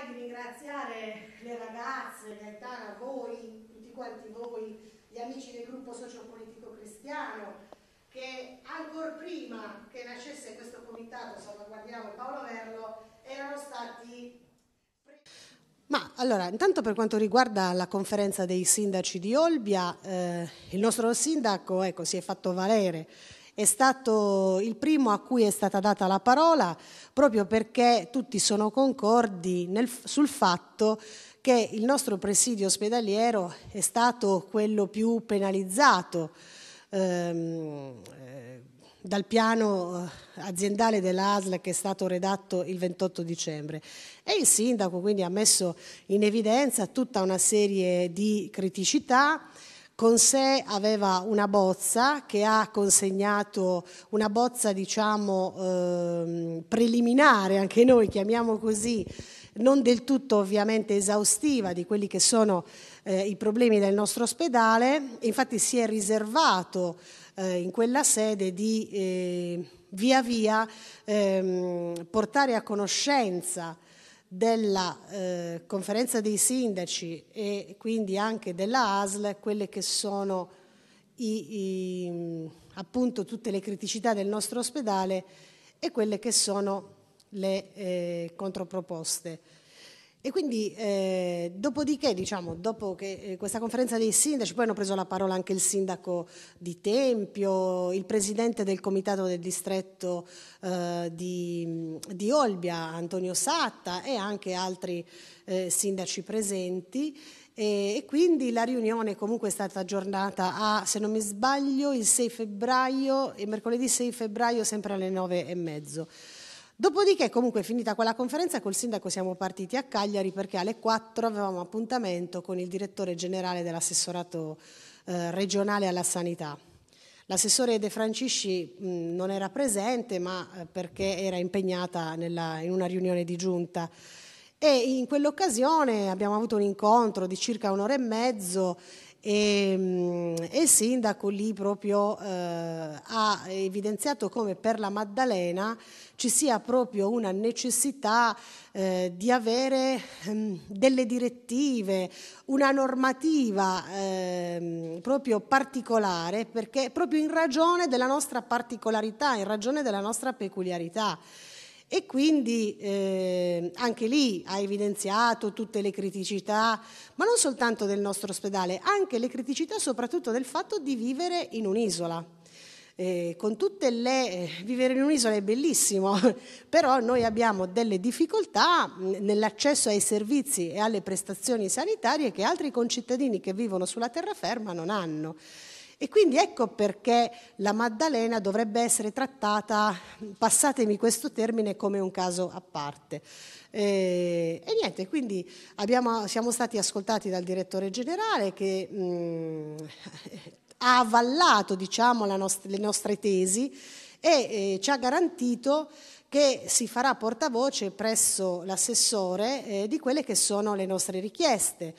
prima di ringraziare le ragazze, Gaetana, voi, tutti quanti voi, gli amici del gruppo sociopolitico cristiano, che ancora prima che nascesse questo comitato Salvaguardiamo Paolo Verlo, erano stati... Ma allora, intanto per quanto riguarda la conferenza dei sindaci di Olbia, eh, il nostro sindaco ecco, si è fatto valere è stato il primo a cui è stata data la parola proprio perché tutti sono concordi nel, sul fatto che il nostro presidio ospedaliero è stato quello più penalizzato ehm, eh, dal piano eh, aziendale dell'ASL che è stato redatto il 28 dicembre e il sindaco quindi ha messo in evidenza tutta una serie di criticità con sé aveva una bozza che ha consegnato, una bozza diciamo eh, preliminare, anche noi chiamiamo così, non del tutto ovviamente esaustiva di quelli che sono eh, i problemi del nostro ospedale, infatti si è riservato eh, in quella sede di eh, via via ehm, portare a conoscenza della eh, conferenza dei sindaci e quindi anche della ASL quelle che sono i, i, appunto tutte le criticità del nostro ospedale e quelle che sono le eh, controproposte. E quindi, eh, dopodiché, diciamo, dopo che eh, questa conferenza dei sindaci, poi hanno preso la parola anche il sindaco di Tempio, il presidente del comitato del distretto eh, di, di, Olbia, Antonio Satta, e anche altri eh, sindaci presenti. E, e, quindi la riunione comunque è stata aggiornata a, se non mi sbaglio, il 6 febbraio e mercoledì 6 febbraio sempre alle 9 e mezzo. Dopodiché, comunque, finita quella conferenza, col sindaco siamo partiti a Cagliari perché alle 4 avevamo appuntamento con il direttore generale dell'assessorato eh, regionale alla sanità. L'assessore De Francisci mh, non era presente, ma eh, perché era impegnata nella, in una riunione di giunta. E in quell'occasione abbiamo avuto un incontro di circa un'ora e mezzo e, ehm, e, il sindaco lì proprio eh, ha evidenziato come per la Maddalena ci sia proprio una necessità eh, di avere ehm, delle direttive, una normativa ehm, proprio particolare, perché proprio in ragione della nostra particolarità, in ragione della nostra peculiarità e quindi eh, anche lì ha evidenziato tutte le criticità, ma non soltanto del nostro ospedale, anche le criticità soprattutto del fatto di vivere in un'isola. Eh, con tutte le... Eh, vivere in un'isola è bellissimo, però noi abbiamo delle difficoltà nell'accesso ai servizi e alle prestazioni sanitarie che altri concittadini che vivono sulla terraferma non hanno. E quindi ecco perché la Maddalena dovrebbe essere trattata, passatemi questo termine, come un caso a parte. E, e niente, quindi abbiamo, siamo stati ascoltati dal direttore generale che mh, mm, ha avallato diciamo, nost- le nostre tesi e eh, ci ha garantito che si farà portavoce presso l'assessore eh, di quelle che sono le nostre richieste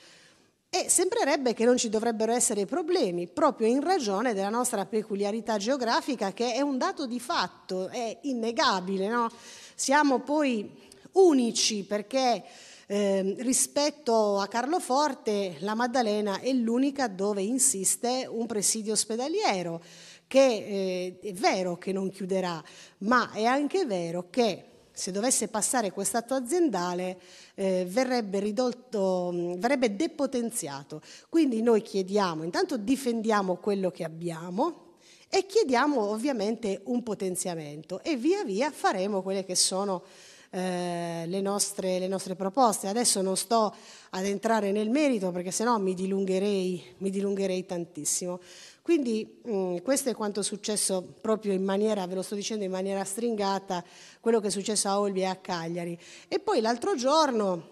e sembrerebbe che non ci dovrebbero essere problemi proprio in ragione della nostra peculiarità geografica che è un dato di fatto, è innegabile. No? Siamo poi unici perché eh, rispetto a Carloforte la Maddalena è l'unica dove insiste un presidio ospedaliero che eh, è vero che non chiuderà, ma è anche vero che se dovesse passare questo atto aziendale eh, verrebbe, ridotto, mm, verrebbe depotenziato. Quindi noi chiediamo, intanto difendiamo quello che abbiamo, e chiediamo ovviamente un potenziamento e via via faremo quelle che sono eh, le, nostre, le, nostre, proposte. Adesso non sto ad entrare nel merito perché sennò mi dilungherei, mi dilungherei tantissimo. Quindi mh, mm, questo è quanto è successo proprio in maniera, ve lo sto dicendo in maniera stringata, quello che è successo a Olbia e a Cagliari. E poi l'altro giorno,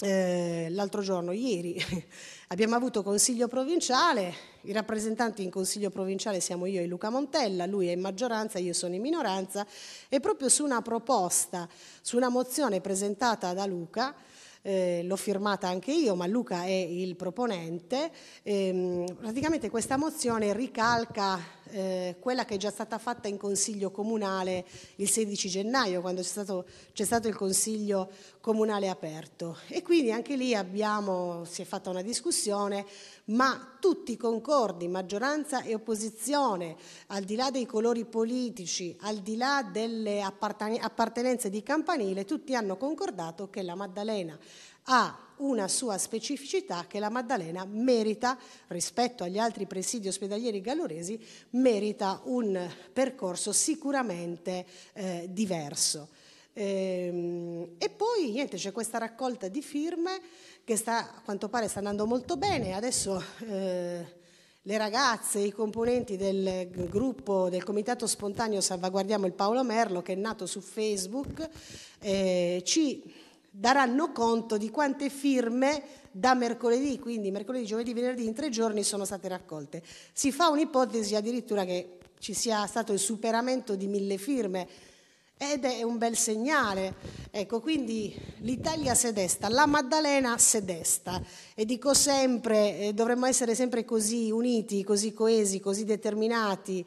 eh, l'altro giorno, ieri, abbiamo avuto consiglio provinciale, i rappresentanti in consiglio provinciale siamo io e Luca Montella, lui è in maggioranza, io sono in minoranza, e proprio su una proposta, su una mozione presentata da Luca, eh, l'ho firmata anche io, ma Luca è il proponente, ehm, praticamente questa mozione ricalca eh, quella che è già stata fatta in Consiglio Comunale il 16 gennaio, quando c'è stato, c'è stato il Consiglio Comunale aperto. E quindi anche lì abbiamo, si è fatta una discussione, ma tutti concordi, maggioranza e opposizione, al di là dei colori politici, al di là delle appartenenze di campanile, tutti hanno concordato che la Maddalena ha una sua specificità che la Maddalena merita, rispetto agli altri presidi ospedalieri galloresi, merita un percorso sicuramente eh, diverso. Ehm, e poi niente, c'è questa raccolta di firme che sta, a quanto pare sta andando molto bene, adesso eh, le ragazze, i componenti del gruppo del Comitato Spontaneo Salvaguardiamo il Paolo Merlo che è nato su Facebook, eh, ci daranno conto di quante firme da mercoledì, quindi mercoledì, giovedì, venerdì, in tre giorni sono state raccolte. Si fa un'ipotesi addirittura che ci sia stato il superamento di mille firme ed è un bel segnale. Ecco, quindi l'Italia sedesta, la Maddalena sedesta e dico sempre, eh, dovremmo essere sempre così uniti, così coesi, così determinati,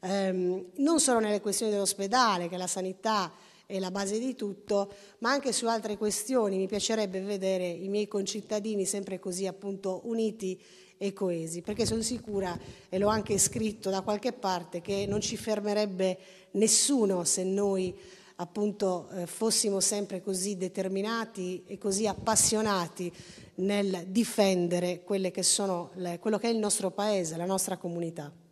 ehm, non solo nelle questioni dell'ospedale, che la sanità è la base di tutto, ma anche su altre questioni. Mi piacerebbe vedere i miei concittadini sempre così appunto uniti e coesi, perché sono sicura, e l'ho anche scritto da qualche parte, che non ci fermerebbe nessuno se noi appunto eh, fossimo sempre così determinati e così appassionati nel difendere che le, quello che è il nostro paese, la nostra comunità.